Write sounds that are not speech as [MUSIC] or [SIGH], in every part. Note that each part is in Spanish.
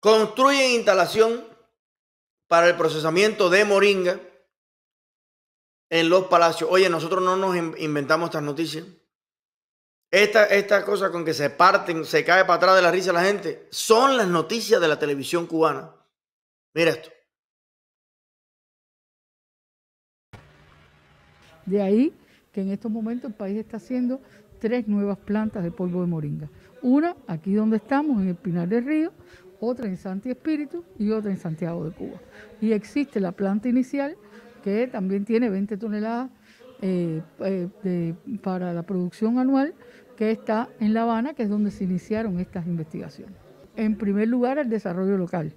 Construyen instalación para el procesamiento de moringa en los palacios. Oye, nosotros no nos inventamos estas noticias. Esta, esta cosa con que se parten, se cae para atrás de la risa la gente, son las noticias de la televisión cubana. Mira esto. De ahí que en estos momentos el país está haciendo tres nuevas plantas de polvo de moringa. Una aquí donde estamos, en el Pinar del Río, otra en Santi Espíritu y otra en Santiago de Cuba. Y existe la planta inicial que también tiene 20 toneladas eh, eh, para la producción anual que está en La Habana, que es donde se iniciaron estas investigaciones. En primer lugar, el desarrollo local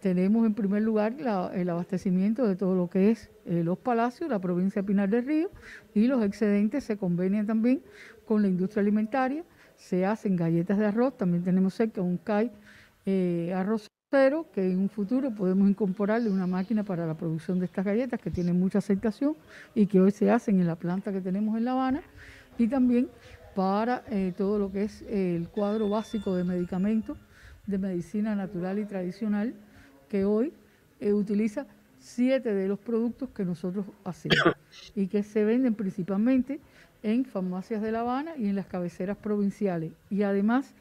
tenemos en primer lugar el abastecimiento de todo lo que es eh, los palacios, la provincia de Pinar del Río, y los excedentes se convenían también con la industria alimentaria, se hacen galletas de arroz, también tenemos cerca un CAI eh, arrocero que en un futuro podemos incorporarle una máquina para la producción de estas galletas que tienen mucha aceptación y que hoy se hacen en la planta que tenemos en La Habana y también para eh, todo lo que es el cuadro básico de medicamentos de medicina natural y tradicional que hoy eh, utiliza siete de los productos que nosotros hacemos [COUGHS] y que se venden principalmente en farmacias de La Habana y en las cabeceras provinciales. Y además,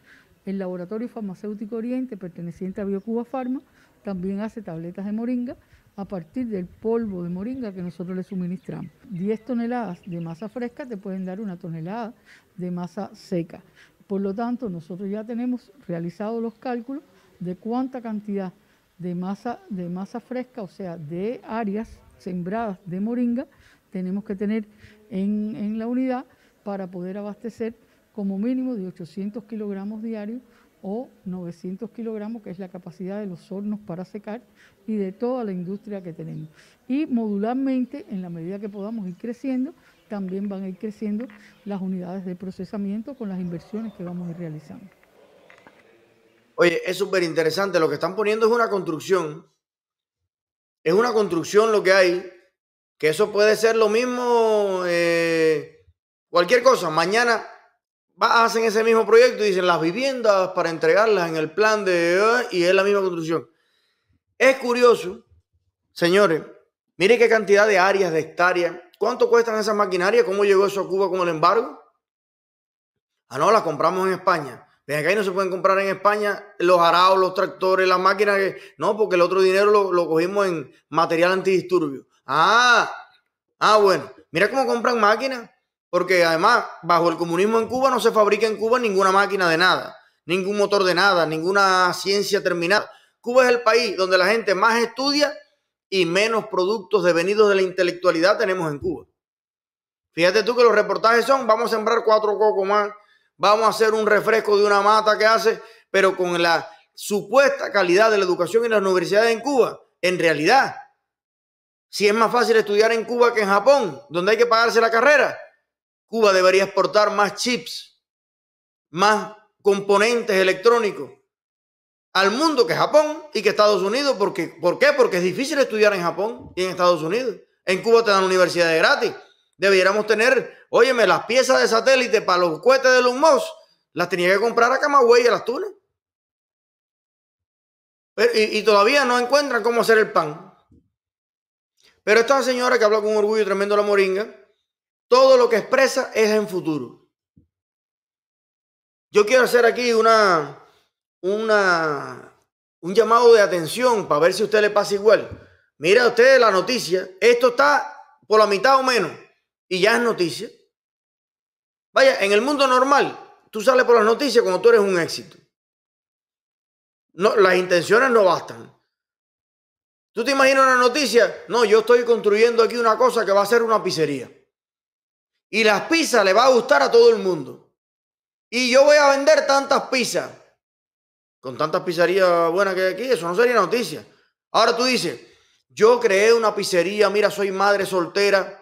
el Laboratorio Farmacéutico Oriente, perteneciente a BioCuba Pharma, también hace tabletas de moringa a partir del polvo de moringa que nosotros le suministramos. Diez toneladas de masa fresca te pueden dar una tonelada de masa seca. Por lo tanto, nosotros ya tenemos realizados los cálculos de cuánta cantidad de masa, de masa fresca, o sea, de áreas sembradas de moringa, tenemos que tener en, en la unidad para poder abastecer como mínimo de 800 kilogramos diarios o 900 kilogramos, que es la capacidad de los hornos para secar y de toda la industria que tenemos. Y modularmente, en la medida que podamos ir creciendo, también van a ir creciendo las unidades de procesamiento con las inversiones que vamos a ir realizando. Oye, es súper interesante. Lo que están poniendo es una construcción. Es una construcción lo que hay. Que eso puede ser lo mismo. Eh, cualquier cosa. Mañana hacen ese mismo proyecto y dicen las viviendas para entregarlas en el plan de. Eh, y es la misma construcción. Es curioso, señores. miren qué cantidad de áreas, de hectáreas. ¿Cuánto cuestan esas maquinarias? ¿Cómo llegó eso a Cuba con el embargo? Ah, no, las compramos en España. Venga, acá no se pueden comprar en España los araos, los tractores, las máquinas. No, porque el otro dinero lo, lo cogimos en material antidisturbio. Ah, ah, bueno. Mira cómo compran máquinas. Porque además, bajo el comunismo en Cuba no se fabrica en Cuba ninguna máquina de nada, ningún motor de nada, ninguna ciencia terminada. Cuba es el país donde la gente más estudia y menos productos devenidos de la intelectualidad tenemos en Cuba. Fíjate tú que los reportajes son, vamos a sembrar cuatro cocos más, vamos a hacer un refresco de una mata que hace, pero con la supuesta calidad de la educación en las universidades en Cuba. En realidad, si es más fácil estudiar en Cuba que en Japón, donde hay que pagarse la carrera, Cuba debería exportar más chips, más componentes electrónicos al mundo que Japón y que Estados Unidos. Porque, ¿Por qué? Porque es difícil estudiar en Japón y en Estados Unidos. En Cuba te dan universidades gratis. Debiéramos tener, óyeme, las piezas de satélite para los cohetes de los mos, las tenía que comprar a Camagüey y a las Tunas. Y, todavía no encuentran cómo hacer el pan. Pero esta señora que habla con orgullo tremendo la moringa, todo lo que expresa es en futuro. Yo quiero hacer aquí una, una, un llamado de atención para ver si a usted le pasa igual. Mira usted la noticia, esto está por la mitad o menos y ya es noticia. Vaya, en el mundo normal, tú sales por las noticias cuando tú eres un éxito. No, las intenciones no bastan. Tú te imaginas una noticia, no, yo estoy construyendo aquí una cosa que va a ser una pizzería. Y las pizzas le va a gustar a todo el mundo. Y yo voy a vender tantas pizzas. Con tantas pizzerías buenas que hay aquí, eso no sería noticia. Ahora tú dices, yo creé una pizzería, mira, soy madre soltera,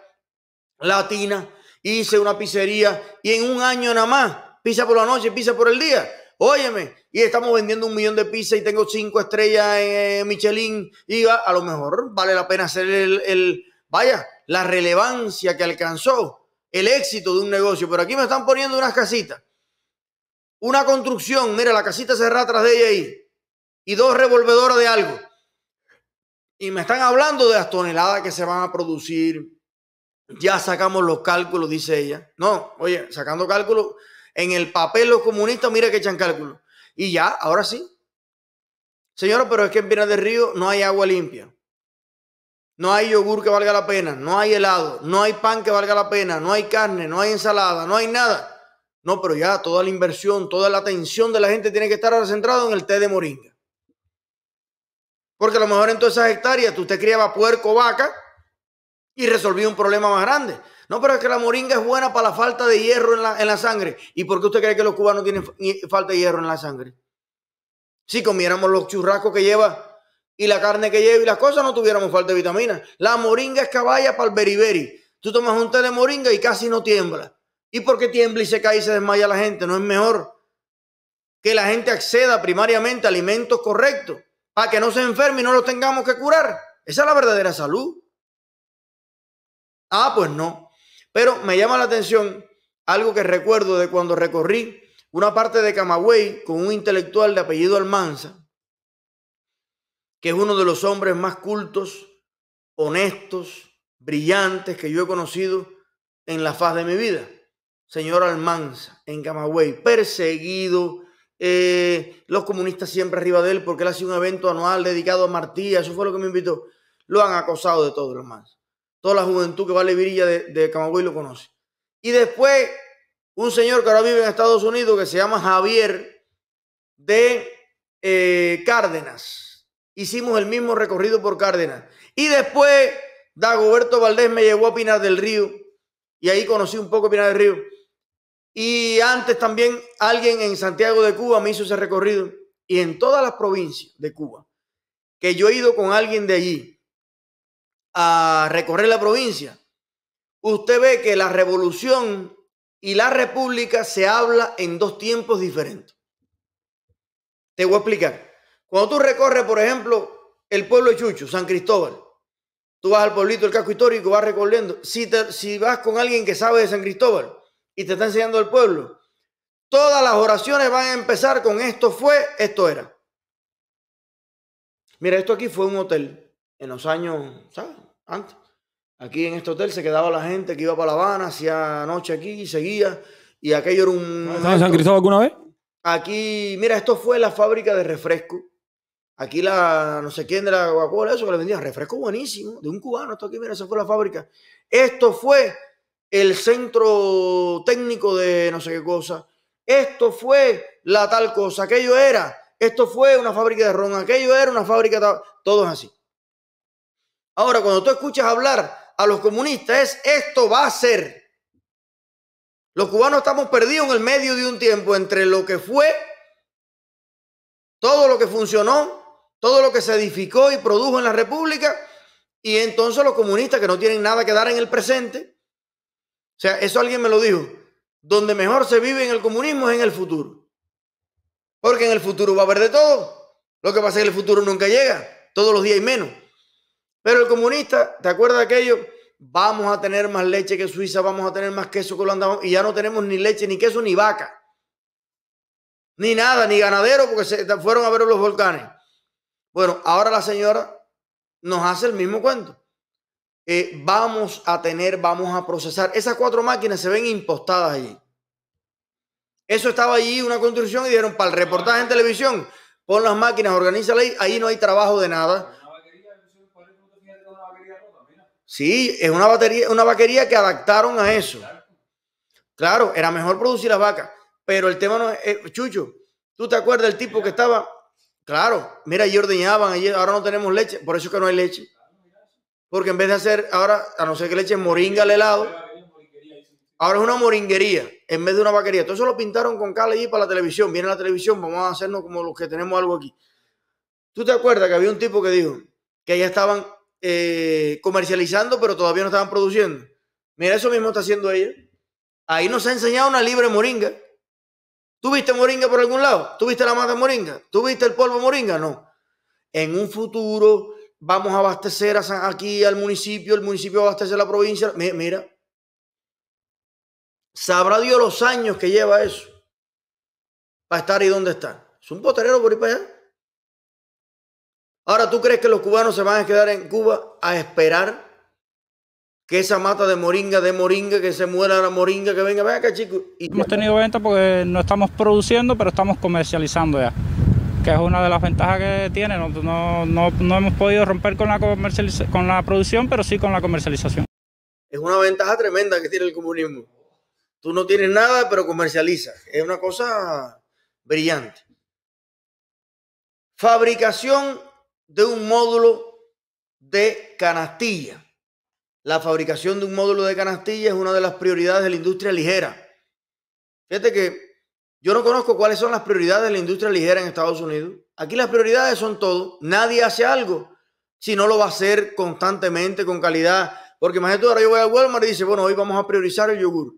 latina, hice una pizzería y en un año nada más, pizza por la noche, pizza por el día. Óyeme, y estamos vendiendo un millón de pizza y tengo cinco estrellas en Michelin. Y a, lo mejor vale la pena hacer el, vaya, la relevancia que alcanzó el éxito de un negocio. Pero aquí me están poniendo unas casitas. Una construcción, mira, la casita cerrada atrás de ella ahí. Y dos revolvedoras de algo. Y me están hablando de las toneladas que se van a producir, ya sacamos los cálculos, dice ella. No, oye, sacando cálculos, en el papel los comunistas, mira que echan cálculos. Y ya, ahora sí. Señora, pero es que en Viena del Río no hay agua limpia. No hay yogur que valga la pena, no hay helado, no hay pan que valga la pena, no hay carne, no hay ensalada, no hay nada. No, pero ya toda la inversión, toda la atención de la gente tiene que estar centrado en el té de moringa. Porque a lo mejor en todas esas hectáreas tú te criaba puerco, vaca, y resolví un problema más grande. No, pero es que la moringa es buena para la falta de hierro en la, en la sangre. ¿Y por qué usted cree que los cubanos tienen falta de hierro en la sangre? Si comiéramos los churrascos que lleva y la carne que lleva y las cosas, no tuviéramos falta de vitaminas. La moringa es caballa para el beriberi. Tú tomas un té de moringa y casi no tiembla. ¿Y por qué tiembla y se cae y se desmaya la gente? No es mejor que la gente acceda primariamente a alimentos correctos para que no se enferme y no lo tengamos que curar. Esa es la verdadera salud. Ah, pues no. Pero me llama la atención algo que recuerdo de cuando recorrí una parte de Camagüey con un intelectual de apellido Almanza, que es uno de los hombres más cultos, honestos, brillantes que yo he conocido en la faz de mi vida. Señor Almanza, en Camagüey, perseguido, eh, los comunistas siempre arriba de él, porque él hace un evento anual dedicado a Martí, eso fue lo que me invitó. Lo han acosado de todo, Almanza toda la juventud que vale Virilla de, Camagüey lo conoce. Y después, un señor que ahora vive en Estados Unidos que se llama Javier de eh, Cárdenas. Hicimos el mismo recorrido por Cárdenas. Y después, Dagoberto Valdés me llevó a Pinar del Río. Y ahí conocí un poco Pinar del Río. Y antes también alguien en Santiago de Cuba me hizo ese recorrido. Y en todas las provincias de Cuba, que yo he ido con alguien de allí, a recorrer la provincia, usted ve que la revolución y la república se habla en dos tiempos diferentes. Te voy a explicar. Cuando tú recorres, por ejemplo, el pueblo de Chucho, San Cristóbal, tú vas al pueblito del casco histórico, vas recorriendo. Si, si vas con alguien que sabe de San Cristóbal y te está enseñando el pueblo, todas las oraciones van a empezar con esto fue, esto era. Mira, esto aquí fue un hotel en los años, antes. Aquí en este hotel se quedaba la gente que iba para La Habana, hacía noche aquí y seguía. Y aquello era un. ¿Estás en San Cristóbal alguna vez? Aquí, mira, esto fue la fábrica de refresco. Aquí la, no sé quién de la Coca-Cola, eso que le vendían refresco buenísimo, de un cubano. Esto aquí, mira, esa fue la fábrica. Esto fue el centro técnico de no sé qué cosa. Esto fue la tal cosa. Aquello era. Esto fue una fábrica de ron. Aquello era una fábrica. Todo es así. Ahora, cuando tú escuchas hablar a los comunistas, es esto va a ser. Los cubanos estamos perdidos en el medio de un tiempo entre lo que fue, todo lo que funcionó, todo lo que se edificó y produjo en la República, y entonces los comunistas que no tienen nada que dar en el presente. O sea, eso alguien me lo dijo. Donde mejor se vive en el comunismo es en el futuro. Porque en el futuro va a haber de todo. Lo que pasa es que el futuro nunca llega. Todos los días hay menos. Pero el comunista, ¿te acuerdas aquello? Vamos a tener más leche que Suiza, vamos a tener más queso que Holanda, y ya no tenemos ni leche, ni queso, ni vaca. Ni nada, ni ganadero, porque se fueron a ver los volcanes. Bueno, ahora la señora nos hace el mismo cuento. Eh, vamos a tener, vamos a procesar. Esas cuatro máquinas se ven impostadas allí. Eso estaba allí, una construcción, y dieron para el reportaje en televisión, pon las máquinas, la ley, ahí no hay trabajo de nada Sí, es una batería, una vaquería que adaptaron a eso. Claro, era mejor producir las vacas, pero el tema no es, eh, Chucho, ¿tú te acuerdas del tipo que estaba? Claro, mira, y ordeñaban, allí, ahora no tenemos leche, por eso es que no hay leche. Porque en vez de hacer ahora, a no ser que leche moringa al helado, ahora es una moringuería en vez de una vaquería. Todo eso lo pintaron con cal y para la televisión. Viene la televisión, vamos a hacernos como los que tenemos algo aquí. ¿Tú te acuerdas que había un tipo que dijo que ya estaban eh, comercializando, pero todavía no estaban produciendo. Mira, eso mismo está haciendo ella. Ahí nos ha enseñado una libre moringa. ¿Tú viste moringa por algún lado? ¿Tú viste la mata moringa? ¿Tú viste el polvo moringa? No. En un futuro vamos a abastecer aquí al municipio, el municipio abastece a la provincia. mira, sabrá Dios los años que lleva eso para estar ahí dónde está. Es un poterero por ir para allá. Ahora, ¿tú crees que los cubanos se van a quedar en Cuba a esperar que esa mata de moringa, de moringa, que se muera la moringa, que venga, venga acá, chicos? Hemos tenido venta porque no estamos produciendo, pero estamos comercializando ya, que es una de las ventajas que tiene. No, no, no, hemos podido romper con la, con la producción, pero sí con la comercialización. Es una ventaja tremenda que tiene el comunismo. Tú no tienes nada, pero comercializas. Es una cosa brillante. Fabricación de un módulo de canastilla. La fabricación de un módulo de canastilla es una de las prioridades de la industria ligera. Fíjate que yo no conozco cuáles son las prioridades de la industria ligera en Estados Unidos. Aquí las prioridades son todo. Nadie hace algo si no lo va a hacer constantemente, con calidad. Porque imagínate, ahora yo voy a Walmart y dice, bueno, hoy vamos a priorizar el yogur.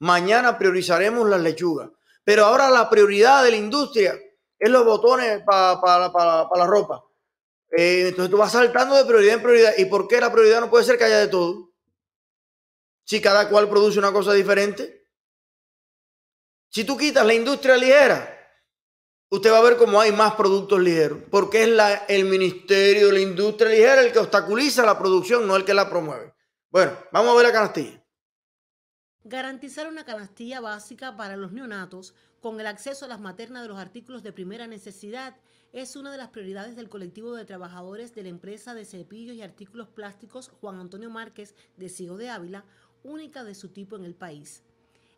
Mañana priorizaremos las lechugas. Pero ahora la prioridad de la industria es los botones para la ropa. Eh, entonces tú vas saltando de prioridad en prioridad. ¿Y por qué la prioridad no puede ser que haya de todo? Si cada cual produce una cosa diferente. Si tú quitas la industria ligera, usted va a ver cómo hay más productos ligeros, porque es la, el Ministerio de la Industria Ligera el que obstaculiza la producción, no el que la promueve. Bueno, vamos a ver la canastilla. Garantizar una canastilla básica para los neonatos con el acceso a las maternas de los artículos de primera necesidad es una de las prioridades del colectivo de trabajadores de la empresa de cepillos y artículos plásticos Juan Antonio Márquez de Ciego de Ávila, única de su tipo en el país.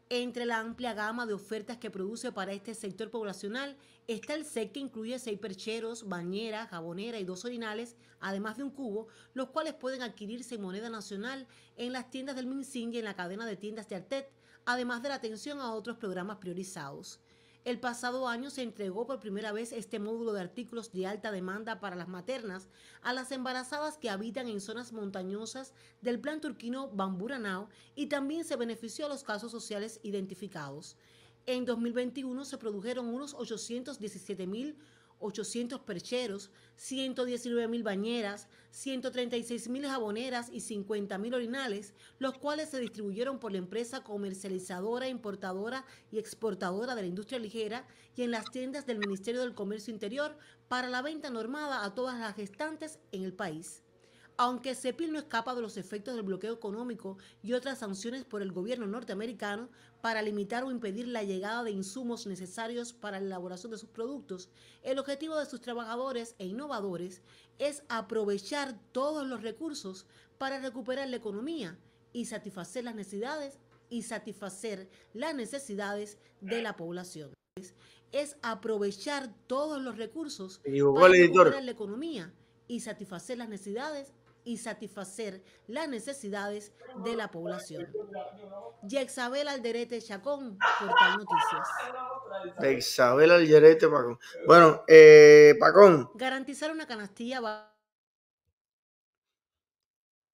Entre la amplia gama de ofertas que produce para este sector poblacional está el set que incluye seis percheros, bañera, jabonera y dos orinales, además de un cubo, los cuales pueden adquirirse en moneda nacional en las tiendas del MinSing y en la cadena de tiendas de Artet, además de la atención a otros programas priorizados. El pasado año se entregó por primera vez este módulo de artículos de alta demanda para las maternas a las embarazadas que habitan en zonas montañosas del plan turquino Bamburanao y también se benefició a los casos sociales identificados. En 2021 se produjeron unos 817 mil 800 percheros, 119 mil bañeras, 136 mil jaboneras y 50 mil orinales, los cuales se distribuyeron por la empresa comercializadora, importadora y exportadora de la industria ligera y en las tiendas del Ministerio del Comercio Interior para la venta normada a todas las gestantes en el país. Aunque CEPIL no escapa de los efectos del bloqueo económico y otras sanciones por el gobierno norteamericano para limitar o impedir la llegada de insumos necesarios para la elaboración de sus productos, el objetivo de sus trabajadores e innovadores es aprovechar todos los recursos para recuperar la economía y satisfacer las necesidades y satisfacer las necesidades de la población. Es aprovechar todos los recursos para recuperar la economía y satisfacer las necesidades y satisfacer las necesidades de la población. y Yexabel Alderete Chacón, Portal Noticias. De Alderete Pacón. Bueno, eh, Pacón. Garantizar una canastilla.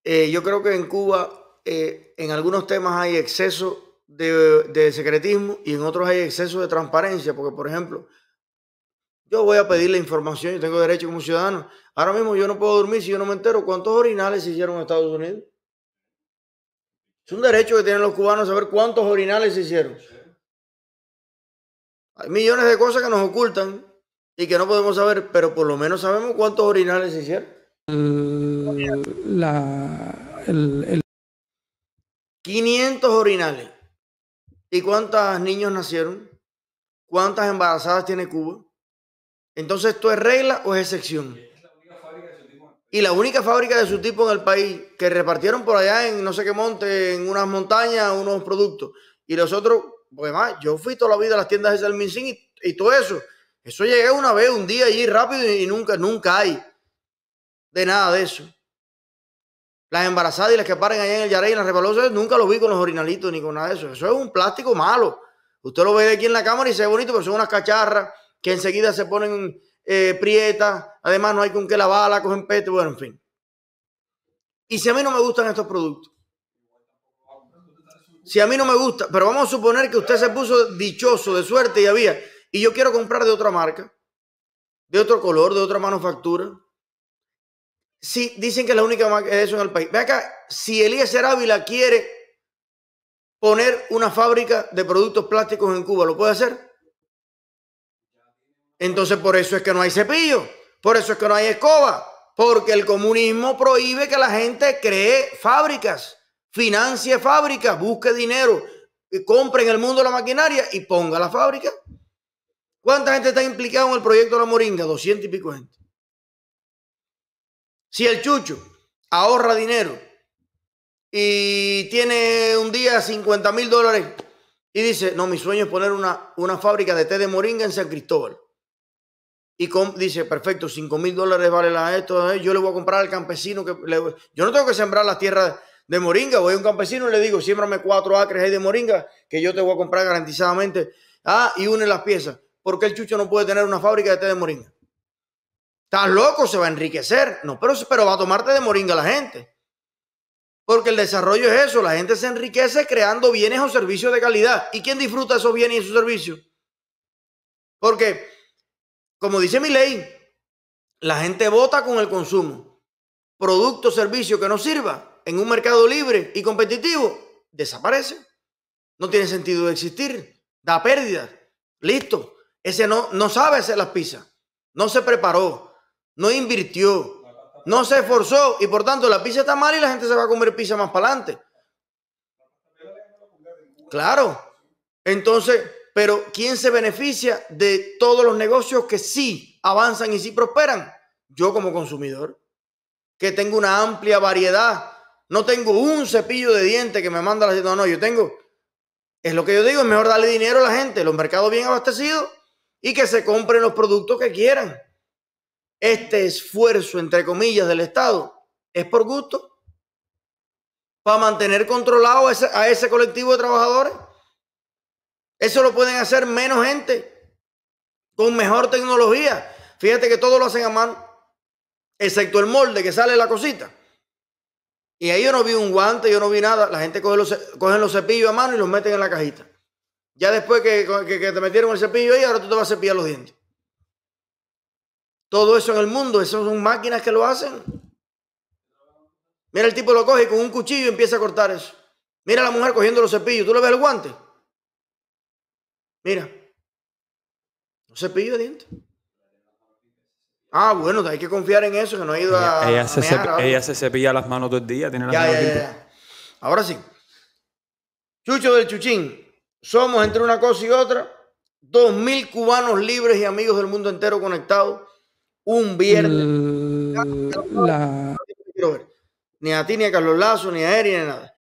Eh, yo creo que en Cuba eh, en algunos temas hay exceso de, de secretismo y en otros hay exceso de transparencia, porque por ejemplo, yo voy a pedir la información, yo tengo derecho como ciudadano. Ahora mismo yo no puedo dormir si yo no me entero cuántos orinales se hicieron en Estados Unidos. Es un derecho que tienen los cubanos saber cuántos orinales se hicieron. Hay millones de cosas que nos ocultan y que no podemos saber, pero por lo menos sabemos cuántos orinales se hicieron. 500 orinales. ¿Y cuántos niños nacieron? ¿Cuántas embarazadas tiene Cuba? Entonces, ¿esto es regla o es excepción? Y la única fábrica de su tipo en el país, que repartieron por allá en no sé qué monte, en unas montañas, unos productos. Y los otros, pues más, yo fui toda la vida a las tiendas de Salmincín y, y todo eso. Eso llegué una vez, un día allí rápido y nunca, nunca hay de nada de eso. Las embarazadas y las que paren allá en el Yarey, en las rebalosas, nunca lo vi con los orinalitos ni con nada de eso. Eso es un plástico malo. Usted lo ve aquí en la cámara y se ve bonito, pero son unas cacharras que enseguida se ponen eh, prietas, además no hay con qué lavarla, cogen pete, bueno, en fin. Y si a mí no me gustan estos productos, si a mí no me gusta, pero vamos a suponer que usted se puso dichoso, de suerte y había, y yo quiero comprar de otra marca, de otro color, de otra manufactura. Sí, dicen que es la única marca es eso en el país. Ve acá, si Elías Ávila quiere poner una fábrica de productos plásticos en Cuba, ¿lo puede hacer? Entonces por eso es que no hay cepillo, por eso es que no hay escoba, porque el comunismo prohíbe que la gente cree fábricas, financie fábricas, busque dinero, eh, compre en el mundo la maquinaria y ponga la fábrica. ¿Cuánta gente está implicada en el proyecto de la Moringa? Doscientos y pico gente. Si el chucho ahorra dinero y tiene un día 50 mil dólares y dice, no, mi sueño es poner una fábrica de té de moringa en San Cristóbal y dice, perfecto, 5 mil dólares vale la esto, e-". yo le voy a comprar al campesino que yo no tengo que sembrar las tierras de moringa, voy a un campesino y le digo, siembrame cuatro acres de moringa que yo te voy a comprar garantizadamente. Ah, y une las piezas. porque el chucho no puede tener una fábrica de té de moringa? Estás loco, se va a enriquecer. No, pero, pero va a tomarte de moringa la gente. Porque el desarrollo es eso, la gente se enriquece creando bienes o servicios de calidad. ¿Y quién disfruta esos bienes y esos servicios? Porque como dice mi ley, la gente vota con el consumo. Producto servicio que no sirva en un mercado libre y competitivo desaparece. No tiene sentido de existir. Da pérdidas. Listo. Ese no, no sabe hacer las pizzas. No se preparó. No invirtió. No se esforzó. Y por tanto, la pizza está mal y la gente se va a comer pizza más para adelante. Claro. Entonces, pero ¿quién se beneficia de todos los negocios que sí avanzan y sí prosperan? Yo como consumidor, que tengo una amplia variedad. No tengo un cepillo de dientes que me manda la gente. No, no, yo tengo. Es lo que yo digo, es mejor darle dinero a la gente, los mercados bien abastecidos y que se compren los productos que quieran. Este esfuerzo, entre comillas, del Estado es por gusto para mantener controlado a ese colectivo de trabajadores eso lo pueden hacer menos gente, con mejor tecnología. Fíjate que todo lo hacen a mano, excepto el molde que sale la cosita. Y ahí yo no vi un guante, yo no vi nada. La gente coge los, cogen los cepillos a mano y los meten en la cajita. Ya después que, te metieron el cepillo ahí, ahora tú te vas a cepillar los dientes. Todo eso en el mundo, eso son máquinas que lo hacen. Mira, el tipo lo coge con un cuchillo y empieza a cortar eso. Mira a la mujer cogiendo los cepillos. ¿Tú le ves el guante? Mira, no se pilla diente? Ah, bueno, hay que confiar en eso, que no ha ido a. Ella, se, cepilla las manos todo el día, tiene las ya, manos ya, Ahora sí. Chucho del Chuchín, somos entre una cosa y otra, dos mil cubanos libres y amigos del mundo entero conectados. Un viernes. Ni a ti, ni a Carlos Lazo, ni a Eri, ni a nada.